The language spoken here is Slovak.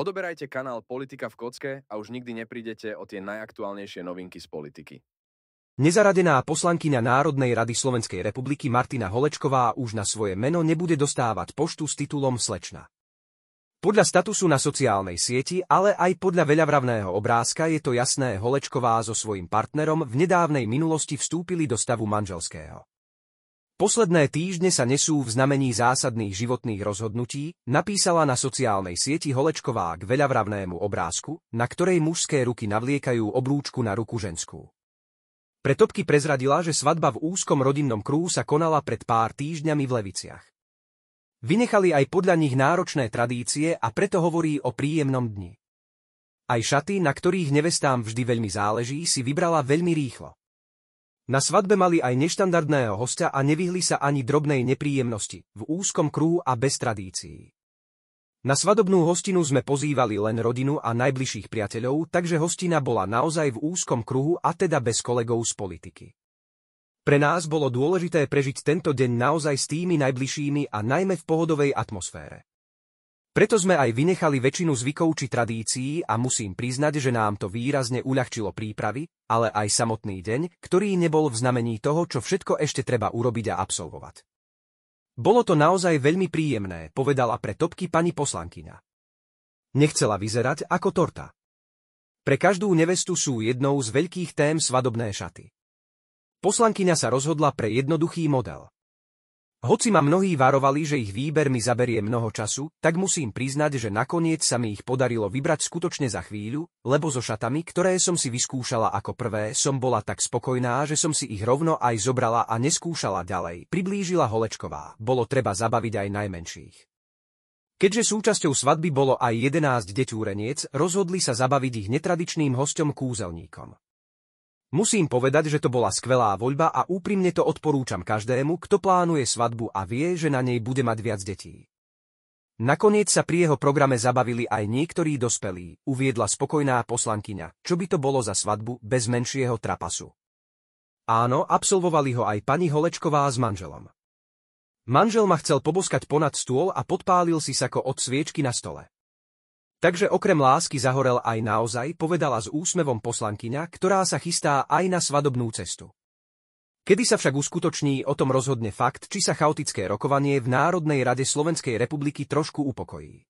Odoberajte kanál Politika v kocke a už nikdy neprídete o tie najaktuálnejšie novinky z politiky. Nezaradená poslankyňa Národnej rady Slovenskej republiky Martina Holečková už na svoje meno nebude dostávať poštu s titulom Slečna. Podľa statusu na sociálnej sieti, ale aj podľa veľavravného obrázka je to jasné Holečková so svojím partnerom v nedávnej minulosti vstúpili do stavu manželského. Posledné týždne sa nesú v znamení zásadných životných rozhodnutí, napísala na sociálnej sieti Holečková k veľavravnému obrázku, na ktorej mužské ruky navliekajú oblúčku na ruku ženskú. Pre topky prezradila, že svadba v úzkom rodinnom krú sa konala pred pár týždňami v Leviciach. Vynechali aj podľa nich náročné tradície a preto hovorí o príjemnom dni. Aj šaty, na ktorých nevestám vždy veľmi záleží, si vybrala veľmi rýchlo. Na svadbe mali aj neštandardného hostia a nevyhli sa ani drobnej nepríjemnosti, v úzkom krúhu a bez tradícií. Na svadobnú hostinu sme pozývali len rodinu a najbližších priateľov, takže hostina bola naozaj v úzkom kruhu a teda bez kolegov z politiky. Pre nás bolo dôležité prežiť tento deň naozaj s tými najbližšími a najmä v pohodovej atmosfére. Preto sme aj vynechali väčšinu zvykov či tradícií a musím priznať, že nám to výrazne uľahčilo prípravy, ale aj samotný deň, ktorý nebol v znamení toho, čo všetko ešte treba urobiť a absolvovať. Bolo to naozaj veľmi príjemné, povedala pre topky pani poslankyňa. Nechcela vyzerať ako torta. Pre každú nevestu sú jednou z veľkých tém svadobné šaty. Poslankyňa sa rozhodla pre jednoduchý model. Hoci ma mnohí varovali, že ich výber mi zaberie mnoho času, tak musím priznať, že nakoniec sa mi ich podarilo vybrať skutočne za chvíľu, lebo so šatami, ktoré som si vyskúšala ako prvé, som bola tak spokojná, že som si ich rovno aj zobrala a neskúšala ďalej, priblížila Holečková, bolo treba zabaviť aj najmenších. Keďže súčasťou svadby bolo aj 11 deťúreniec, rozhodli sa zabaviť ich netradičným hostom kúzelníkom. Musím povedať, že to bola skvelá voľba a úprimne to odporúčam každému, kto plánuje svadbu a vie, že na nej bude mať viac detí. Nakoniec sa pri jeho programe zabavili aj niektorí dospelí, uviedla spokojná poslankyňa, čo by to bolo za svadbu bez menšieho trapasu. Áno, absolvovali ho aj pani Holečková s manželom. Manžel ma chcel poboskať ponad stôl a podpálil si sako od sviečky na stole. Takže okrem lásky zahorel aj naozaj, povedala s úsmevom poslankyňa, ktorá sa chystá aj na svadobnú cestu. Kedy sa však uskutoční, o tom rozhodne fakt, či sa chaotické rokovanie v Národnej rade Slovenskej republiky trošku upokojí.